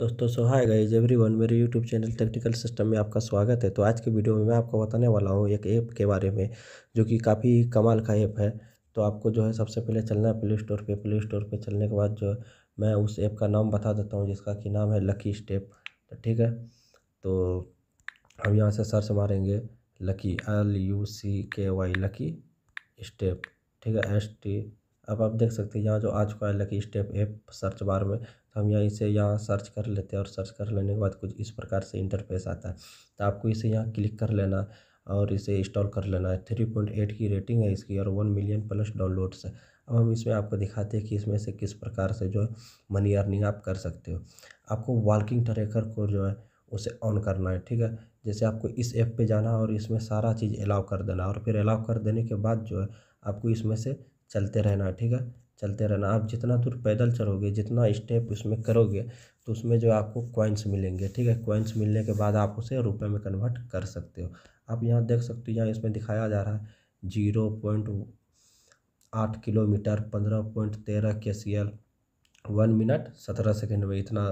दोस्तों so hi guys everyone मेरे YouTube channel technical system में आपका स्वागत है तो आज के वीडियो में मैं आपको बताने वाला हूँ एक ऐप के बारे में जो कि काफ़ी कमाल का ऐप है तो आपको जो है सबसे पहले चलना है प्ले स्टोर पे प्ले स्टोर पे चलने के बाद जो है मैं उस ऐप का नाम बता देता हूँ जिसका कि नाम है लकी स्टेप तो ठीक है तो हम यहाँ से सर्च मारेंगे लकी एल यू सी के वाई लकी स्टेप ठीक है एस टी अब आप देख सकते हैं यहाँ जो आ चुका है lucky step app search bar में तो हम यहाँ इसे यहाँ सर्च कर लेते हैं और सर्च कर लेने के बाद कुछ इस प्रकार से इंटरफेस आता है तो आपको इसे यहाँ क्लिक कर लेना और इसे इंस्टॉल कर लेना है थ्री पॉइंट एट की रेटिंग है इसकी और वन मिलियन प्लस डाउनलोड्स है अब हम इसमें आपको दिखाते हैं कि इसमें से किस प्रकार से जो है मनी अर्निंग आप कर सकते हो आपको वॉकिंग ट्रेकर को जो है उसे ऑन करना है ठीक है जैसे आपको इस ऐप पर जाना और इसमें सारा चीज़ अलाउ कर देना और फिर अलाउ कर देने के बाद जो है आपको इसमें से चलते रहना ठीक है चलते रहना आप जितना दूर पैदल चलोगे जितना स्टेप उसमें करोगे तो उसमें जो आपको कॉइन्स मिलेंगे ठीक है कॉइन्स मिलने के बाद आप उसे रुपए में कन्वर्ट कर सकते हो आप यहाँ देख सकते हो यहाँ इसमें दिखाया जा रहा है जीरो पॉइंट आठ किलोमीटर पंद्रह पॉइंट तेरह के सी एल वन मिनट सत्रह सेकेंड में इतना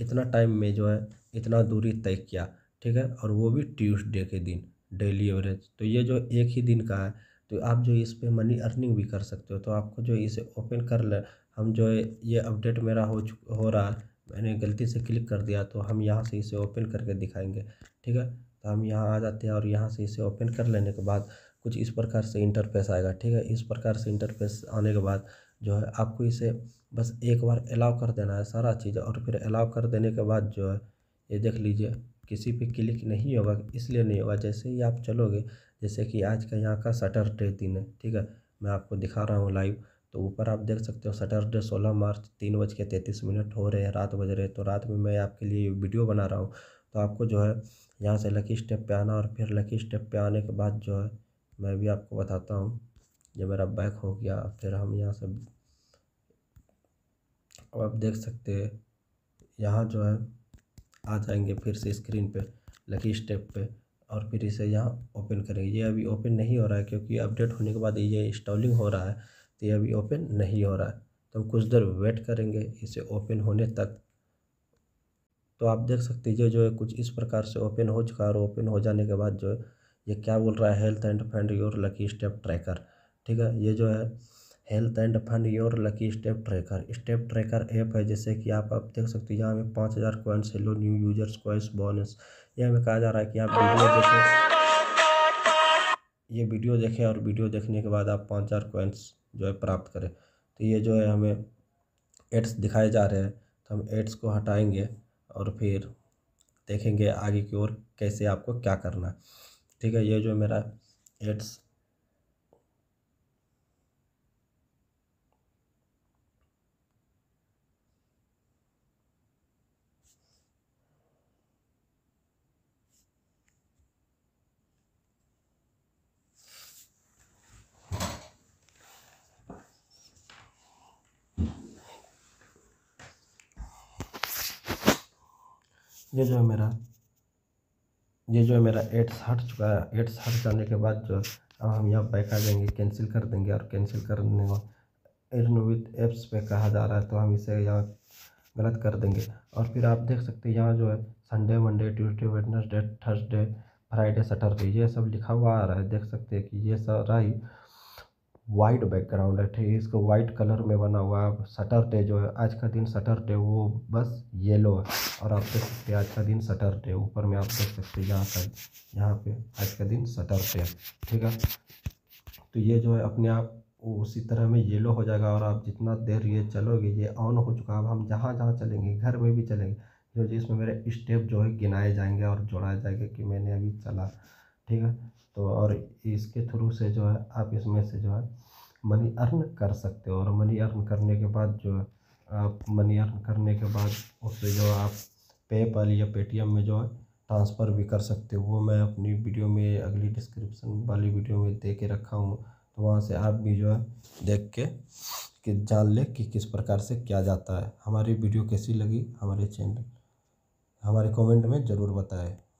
इतना टाइम में जो है इतना दूरी तय किया ठीक है और वो भी ट्यूसडे के दिन डेली एवरेज तो ये जो एक ही दिन का है तो आप जो इस पर मनी अर्निंग भी कर सकते हो तो आपको जो इसे ओपन कर ले हम जो ये अपडेट मेरा हो हो रहा है मैंने गलती से क्लिक कर दिया तो हम यहाँ से इसे ओपन करके दिखाएंगे ठीक है तो हम यहाँ आ जाते हैं और यहाँ से इसे ओपन कर लेने के बाद कुछ इस प्रकार से इंटरफेस आएगा ठीक है इस प्रकार से इंटरफेस आने के बाद जो है आपको इसे बस एक बार अलाउ कर देना है सारा चीज़ और फिर अलाउ कर देने के बाद जो है ये देख लीजिए किसी पे क्लिक नहीं होगा इसलिए नहीं होगा जैसे ही आप चलोगे जैसे कि आज का यहाँ का सटरडे दिन है ठीक है मैं आपको दिखा रहा हूँ लाइव तो ऊपर आप देख सकते हो सटरडे सोलह मार्च तीन बज के तैंतीस मिनट हो रहे हैं रात बज रहे तो रात में मैं आपके लिए वीडियो बना रहा हूँ तो आपको जो है यहाँ से लकी स्टेप पे आना और फिर लकी स्टेप पे आने के बाद जो है मैं भी आपको बताता हूँ जब मेरा बैक हो गया फिर हम यहाँ से अब आप देख सकते हैं यहाँ जो है आ जाएंगे फिर से स्क्रीन पे लकी स्टेप पे और फिर इसे यहाँ ओपन करेंगे ये अभी ओपन नहीं हो रहा है क्योंकि अपडेट होने के बाद ये इंस्टॉलिंग हो रहा है तो ये अभी ओपन नहीं हो रहा है तो हम कुछ देर वेट करेंगे इसे ओपन होने तक तो आप देख सकते हैं जो है कुछ इस प्रकार से ओपन हो चुका है और ओपन हो जाने के बाद जो है ये क्या बोल रहा है health and find your lucky step tracker ठीक है ये जो है health and fund your lucky step tracker step tracker app है जैसे कि आप आप देख सकते हो यहाँ में पाँच हज़ार है लो न्यू यूजर्स क्वेंस बोनस यहाँ में कहा जा रहा है कि आप वीडियो देखें ये वीडियो देखें और वीडियो देखने के बाद आप पाँच हज़ार कॉइन्स जो है प्राप्त करें तो ये जो है हमें एड्स दिखाए जा रहे हैं तो हम एड्स को हटाएंगे और फिर देखेंगे आगे की ओर कैसे आपको क्या करना है ठीक है ये जो मेरा एड्स ये जो है मेरा ये जो है मेरा एट्स हट चुका है एट्स हट जाने के बाद जो अब हम यहाँ बैक आ जाएंगे कैंसिल कर देंगे और कैंसिल करने को एन विथ एप्स पे कहा जा रहा है तो हम इसे यहाँ गलत कर देंगे और फिर आप देख सकते हैं यहाँ जो है Sunday Monday Tuesday Wednesday Thursday Friday Saturday ये सब लिखा हुआ आ रहा है देख सकते हैं कि ये सारा ही वाइट बैकग्राउंड है ठीक इसको वाइट कलर में बना हुआ है सटरडे जो है आज का दिन सटरडे वो बस येलो है और आप देख सकते हैं आज का दिन सटरडे ऊपर में आप देख सकते हैं यहाँ का यहाँ पे आज का दिन सटरडे ठीक है तो ये जो है अपने आप उसी तरह में येलो हो जाएगा और आप जितना देर ये चलोगे ये ऑन हो चुका है अब हम जहाँ जहाँ चलेंगे घर में भी चलेंगे जो जिसमें मेरे स्टेप जो है गिनाए जाएंगे और जोड़ा जाएगा कि मैंने अभी चला ठीक है तो और इसके थ्रू से जो है आप इसमें से जो है मनी अर्न कर सकते हो और मनी अर्न करने के बाद जो है आप मनी अर्न करने के बाद उससे जो है आप पेपल या पेटीएम में जो है ट्रांसफ़र भी कर सकते हो वो मैं अपनी वीडियो में अगली डिस्क्रिप्शन वाली वीडियो में दे के रखा हूँ तो वहाँ से आप भी जो है देख के कि जान ले कि किस प्रकार से क्या जाता है हमारी वीडियो कैसी लगी हमारे चैनल हमारे कमेंट में ज़रूर बताएं